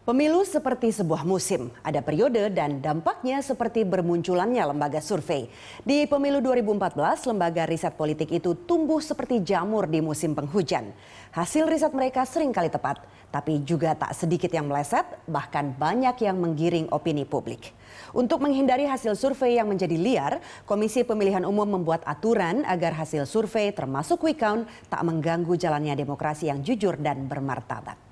Pemilu seperti sebuah musim, ada periode dan dampaknya seperti bermunculannya lembaga survei. Di pemilu 2014, lembaga riset politik itu tumbuh seperti jamur di musim penghujan. Hasil riset mereka sering kali tepat, tapi juga tak sedikit yang meleset, bahkan banyak yang menggiring opini publik. Untuk menghindari hasil survei yang menjadi liar, Komisi Pemilihan Umum membuat aturan agar hasil survei termasuk quick count tak mengganggu jalannya demokrasi yang jujur dan bermartabat.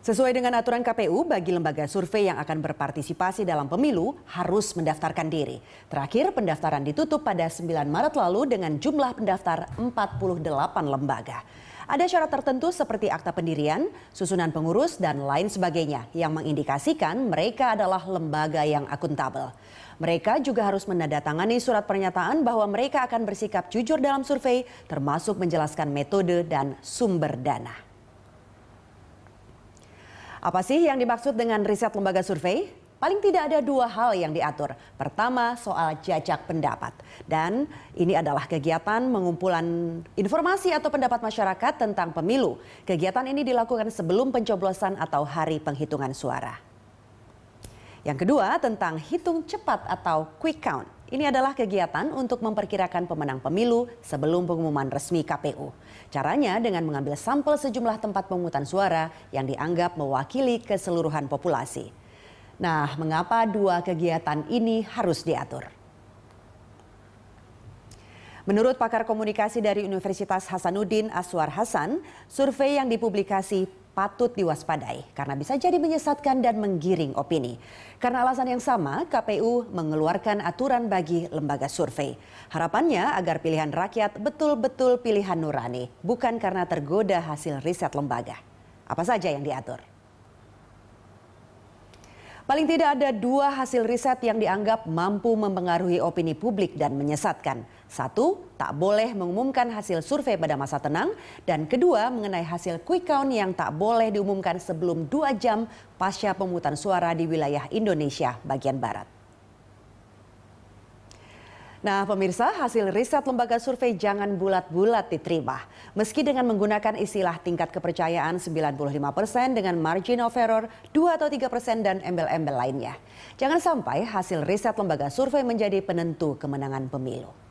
Sesuai dengan aturan KPU, bagi lembaga survei yang akan berpartisipasi dalam pemilu harus mendaftarkan diri. Terakhir, pendaftaran ditutup pada 9 Maret lalu dengan jumlah pendaftar 48 lembaga. Ada syarat tertentu seperti akta pendirian, susunan pengurus, dan lain sebagainya yang mengindikasikan mereka adalah lembaga yang akuntabel. Mereka juga harus menandatangani surat pernyataan bahwa mereka akan bersikap jujur dalam survei, termasuk menjelaskan metode dan sumber dana. Apa sih yang dimaksud dengan riset lembaga survei? Paling tidak ada dua hal yang diatur. Pertama, soal jajak pendapat. Dan ini adalah kegiatan mengumpulan informasi atau pendapat masyarakat tentang pemilu. Kegiatan ini dilakukan sebelum pencoblosan atau hari penghitungan suara. Yang kedua, tentang hitung cepat atau quick count. Ini adalah kegiatan untuk memperkirakan pemenang pemilu sebelum pengumuman resmi KPU. Caranya dengan mengambil sampel sejumlah tempat pemungutan suara yang dianggap mewakili keseluruhan populasi. Nah, mengapa dua kegiatan ini harus diatur? Menurut pakar komunikasi dari Universitas Hasanuddin Aswar Hasan, survei yang dipublikasi patut diwaspadai karena bisa jadi menyesatkan dan menggiring opini. Karena alasan yang sama, KPU mengeluarkan aturan bagi lembaga survei. Harapannya agar pilihan rakyat betul-betul pilihan nurani, bukan karena tergoda hasil riset lembaga. Apa saja yang diatur? Paling tidak ada dua hasil riset yang dianggap mampu mempengaruhi opini publik dan menyesatkan. Satu, tak boleh mengumumkan hasil survei pada masa tenang. Dan kedua, mengenai hasil quick count yang tak boleh diumumkan sebelum dua jam pasca pemutusan suara di wilayah Indonesia bagian Barat. Nah, pemirsa, hasil riset lembaga survei jangan bulat-bulat diterima. Meski dengan menggunakan istilah tingkat kepercayaan 95% dengan margin of error 2 atau 3% dan embel-embel lainnya. Jangan sampai hasil riset lembaga survei menjadi penentu kemenangan pemilu.